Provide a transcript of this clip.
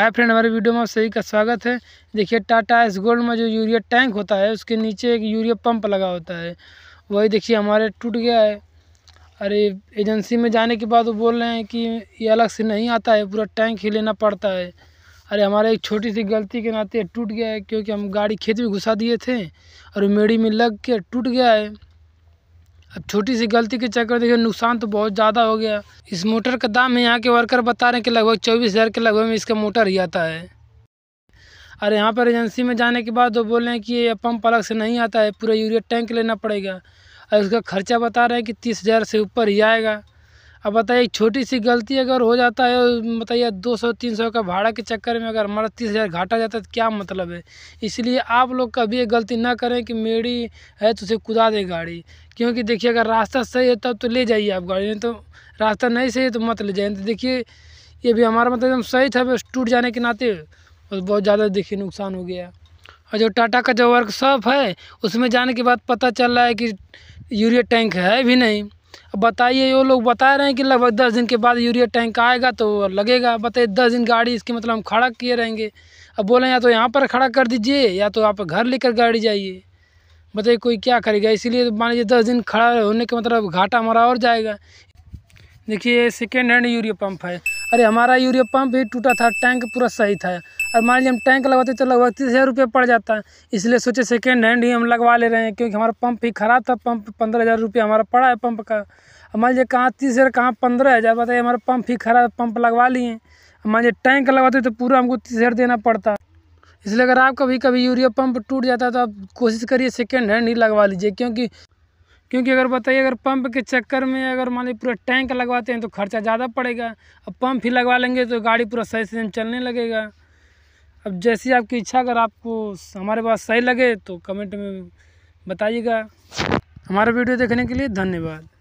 hi friend हमारे video में आप सभी का स्वागत है देखिए टाटा एस गोल्ड में जो यूरिया टैंक होता है उसके नीचे एक यूरिया पंप लगा होता है वही देखिए हमारे टूट गया है अरे एजेंसी में जाने के बाद वो बोल रहे हैं कि ये अलग से नहीं आता है पूरा टैंक ही लेना पड़ता है अरे हमारे एक छोटी सी गलती के नाते टूट गया है क्योंकि हम गाड़ी खेत में घुसा दिए थे और मेड़ी में लग के टूट गया है अब छोटी सी गलती के चक्कर देखिए नुकसान तो बहुत ज़्यादा हो गया इस मोटर का दाम है यहाँ के वर्कर बता रहे हैं कि लगभग चौबीस हज़ार के लगभग में इसका मोटर ही आता है और यहाँ पर एजेंसी में जाने के बाद वो बोल रहे हैं कि ये पंप अलग से नहीं आता है पूरा यूरिया टैंक लेना पड़ेगा और उसका खर्चा बता रहे हैं कि तीस हज़ार से ऊपर ही आएगा अब बताइए छोटी सी गलती अगर हो जाता है बताइए दो सौ तीन सौ का भाड़ा के चक्कर में अगर हमारा तीस हज़ार घाटा जाता है तो क्या मतलब है इसलिए आप लोग कभी ये गलती ना करें कि मेरी है तो उसे कुदा दे गाड़ी क्योंकि देखिए अगर रास्ता सही है तब तो ले जाइए आप गाड़ी नहीं तो रास्ता नहीं सही है तो मत ले जाइए तो देखिए ये भी हमारा मतलब एकदम सही था बस टूट जाने के नाते और बहुत ज़्यादा देखिए नुकसान हो गया और जो टाटा का जो वर्कशॉप है उसमें जाने के बाद पता चल रहा है कि यूरिया टैंक है भी नहीं अब बताइए वो लोग बता रहे हैं कि लगभग दस दिन के बाद यूरिया टैंक आएगा तो लगेगा बताइए दस दिन गाड़ी इसके मतलब हम खड़ा किए रहेंगे अब बोले या तो यहाँ पर खड़ा कर दीजिए या तो आप घर लेकर गाड़ी जाइए बताइए कोई क्या करेगा इसीलिए तो मान लीजिए दस दिन खड़ा होने के मतलब घाटा हमारा और जाएगा देखिए सेकेंड हैंड यूरिया पंप है अरे हमारा यूरिया पंप भी टूटा था टैंक पूरा सही था और मान लीजिए हम टैंक लगवाते तो लगभग तीस हज़ार रुपये पड़ जाता है इसलिए सोचे सेकेंड हैंड ही हम लगवा ले रहे हैं क्योंकि हमारा पंप ही ख़राब था पंप पंद्रह हज़ार रुपये हमारा पड़ा है पंप का मान लीजिए कहाँ तीस हज़ार कहाँ पंद्रह हज़ार बताइए हमारा पंप ही ख़राब पंप लगवा लिए मान लीजिए टैंक लगवाते तो पूरा हमको तीस हज़ार देना पड़ता इसलिए अगर आप कभी कभी यूरिया पंप टूट जाता है तो आप कोशिश करिए सेकेंड हैंड ही लगवा लीजिए क्योंकि क्योंकि अगर बताइए अगर पंप के चक्कर में अगर मान लीजिए पूरा टैंक लगवाते हैं तो खर्चा ज़्यादा पड़ेगा अब पंप ही लगवा लेंगे तो गाड़ी पूरा सही से चलने लगेगा अब जैसी आपकी इच्छा अगर आपको हमारे पास सही लगे तो कमेंट में बताइएगा हमारा वीडियो देखने के लिए धन्यवाद